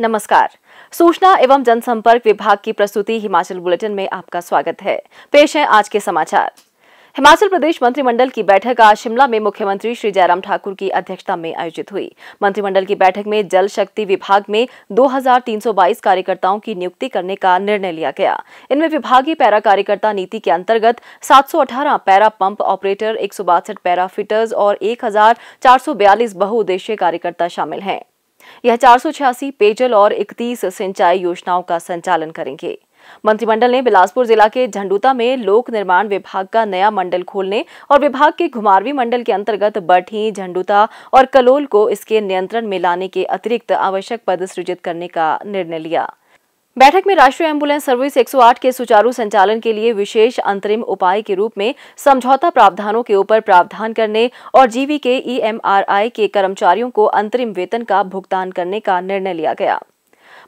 नमस्कार सूचना एवं जनसंपर्क विभाग की प्रस्तुति हिमाचल बुलेटिन में आपका स्वागत है पेश है आज के समाचार हिमाचल प्रदेश मंत्रिमंडल की बैठक आज शिमला में मुख्यमंत्री श्री जयराम ठाकुर की अध्यक्षता में आयोजित हुई मंत्रिमंडल की बैठक में जल शक्ति विभाग में 2322 कार्यकर्ताओं की नियुक्ति करने का निर्णय लिया गया इनमें विभागीय पैरा कार्यकर्ता नीति के अंतर्गत 718 पैरा पंप ऑपरेटर एक पैरा फिटर्स और एक बहुउद्देशीय कार्यकर्ता शामिल हैं यह चार पेयजल और इकतीस सिंचाई योजनाओं का संचालन करेंगे मंत्रिमंडल ने बिलासपुर जिला के झंडूता में लोक निर्माण विभाग का नया मंडल खोलने और विभाग के घुमारवी मंडल के अंतर्गत बठी झंडूता और कलोल को इसके नियंत्रण में लाने के अतिरिक्त आवश्यक पद सृजित करने का निर्णय लिया बैठक में राष्ट्रीय एम्बुलेंस सर्विस 108 के सुचारू संचालन के लिए विशेष अंतरिम उपाय के रूप में समझौता प्रावधानों के ऊपर प्रावधान करने और जीवी के ईएमआरआई e के कर्मचारियों को अंतरिम वेतन का भुगतान करने का निर्णय लिया गया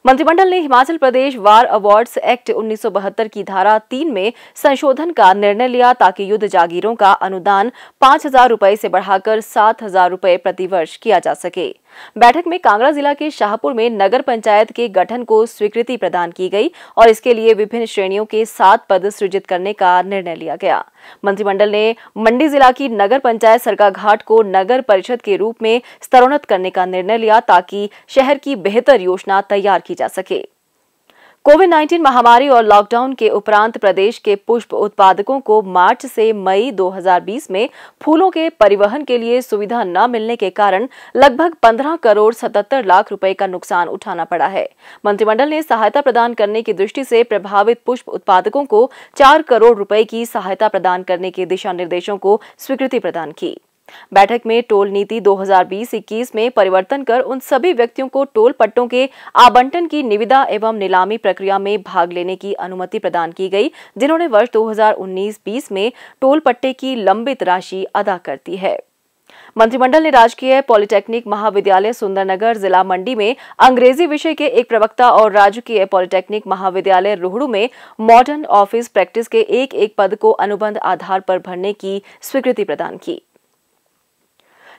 मंत्रिमंडल ने Himachal Pradesh war awards act 1972 की धारा तीन में संशोधन का निर्णय लिया ताकि युद्ध जागीरों का अनुदान पांच हजार रूपये से बढ़ाकर सात हजार रूपये प्रतिवर्ष किया जा सके बैठक में कांगड़ा जिला के शाहपुर में नगर पंचायत के गठन को स्वीकृति प्रदान की गई और इसके लिए विभिन्न श्रेणियों के सात पद सृजित करने का निर्णय लिया गया मंत्रिमंडल ने मंडी जिला की नगर पंचायत सरकाघाट को नगर परिषद के रूप में स्तरोन्नत करने का निर्णय लिया ताकि शहर की बेहतर योजना तैयार की जा सके कोविड 19 महामारी और लॉकडाउन के उपरांत प्रदेश के पुष्प उत्पादकों को मार्च से मई 2020 में फूलों के परिवहन के लिए सुविधा न मिलने के कारण लगभग 15 करोड़ 77 लाख रुपए का नुकसान उठाना पड़ा है मंत्रिमंडल ने सहायता प्रदान करने की दृष्टि से प्रभावित पुष्प उत्पादकों को चार करोड़ रुपए की सहायता प्रदान करने के दिशा निर्देशों को स्वीकृति प्रदान की बैठक में टोल नीति 2020-21 में परिवर्तन कर उन सभी व्यक्तियों को टोल पट्टों के आवंटन की निविदा एवं नीलामी प्रक्रिया में भाग लेने की अनुमति प्रदान की गई जिन्होंने वर्ष 2019-20 में टोल पट्टे की लंबित राशि अदा कर दी है मंत्रिमंडल ने राजकीय पॉलिटेक्निक महाविद्यालय सुंदरनगर जिला मंडी में अंग्रेजी विषय के एक प्रवक्ता और राजकीय पॉलिटेक्निक महाविद्यालय रोहड़ू में मॉडर्न ऑफिस प्रैक्टिस के एक एक पद को अनुबंध आधार पर भरने की स्वीकृति प्रदान की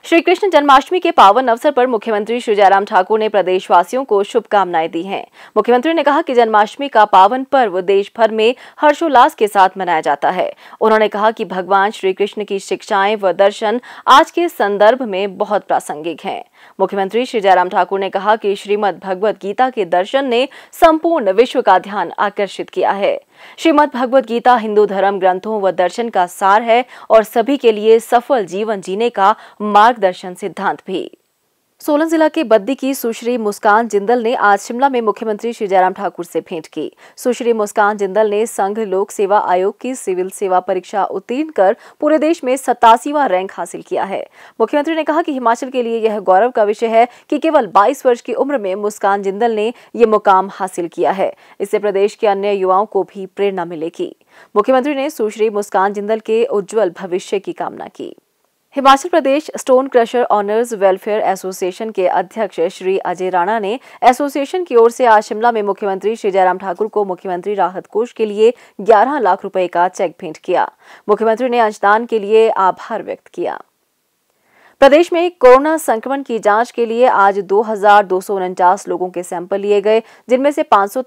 श्री कृष्ण जन्माष्टमी के पावन अवसर पर मुख्यमंत्री श्री जयराम ठाकुर ने प्रदेशवासियों को शुभकामनाएं दी हैं मुख्यमंत्री ने कहा कि जन्माष्टमी का पावन पर्व देश भर में हर्षोल्लास के साथ मनाया जाता है उन्होंने कहा कि भगवान श्री कृष्ण की शिक्षाएं व दर्शन आज के संदर्भ में बहुत प्रासंगिक हैं मुख्यमंत्री श्री जयराम ठाकुर ने कहा कि श्रीमद् भगवत गीता के दर्शन ने संपूर्ण विश्व का ध्यान आकर्षित किया है श्रीमद् भगवत गीता हिंदू धर्म ग्रंथों व दर्शन का सार है और सभी के लिए सफल जीवन जीने का मार्गदर्शन सिद्धांत भी सोलन जिला के बद्दी की सुश्री मुस्कान जिंदल ने आज शिमला में मुख्यमंत्री श्री जयराम ठाकुर से भेंट की सुश्री मुस्कान जिंदल ने संघ लोक सेवा आयोग की सिविल सेवा परीक्षा उत्तीर्ण कर पूरे देश में सतासीवा रैंक हासिल किया है मुख्यमंत्री ने कहा कि हिमाचल के लिए यह गौरव का विषय है कि केवल 22 वर्ष की उम्र में मुस्कान जिंदल ने ये मुकाम हासिल किया है इससे प्रदेश के अन्य युवाओं को भी प्रेरणा मिलेगी मुख्यमंत्री ने सुश्री मुस्कान जिंदल के उज्ज्वल भविष्य की कामना की Himachal Pradesh stone crusher owners welfare association के अध्यक्ष श्री अजय राणा ने एसोसिएशन की ओर से आज शिमला में मुख्यमंत्री श्री जयराम ठाकुर को मुख्यमंत्री राहत कोष के लिए 11 लाख रुपए का चेक भेंट किया मुख्यमंत्री ने अंशदान के लिए आभार व्यक्त किया प्रदेश में कोरोना संक्रमण की जांच के लिए आज दो लोगों के सैंपल लिए गए जिनमें से पांच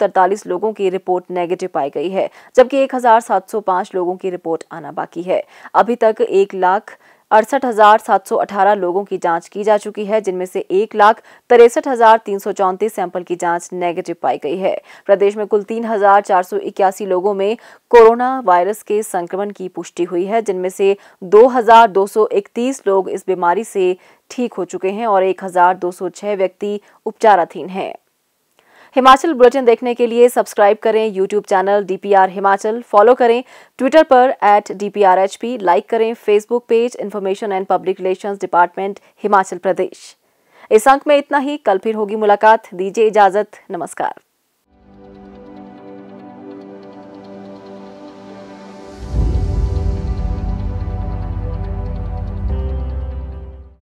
लोगों की रिपोर्ट नेगेटिव पाई गई है जबकि एक लोगों की रिपोर्ट आना बाकी है अभी तक एक लाख अड़सठ हजार सात सौ अठारह लोगों की जांच की जा चुकी है जिनमें से एक लाख तिरसठ हजार तीन सौ चौंतीस सैंपल की जांच नेगेटिव पाई गई है प्रदेश में कुल तीन हजार चार सौ इक्यासी लोगों में कोरोना वायरस के संक्रमण की पुष्टि हुई है जिनमें से दो हजार दो सौ इकतीस लोग इस बीमारी से ठीक हो चुके हैं और एक हजार दो सौ छह व्यक्ति उपचाराधीन हैं हिमाचल बुलेटिन देखने के लिए सब्सक्राइब करें YouTube channel DPR Himachal follow करें ट्विटर पर एट डीपीआरएचपी लाइक करें Facebook page information and public relation department Himachal Pradesh इस अंक में इतना ही कल फिर होगी मुलाकात दीजिए इजाजत नमस्कार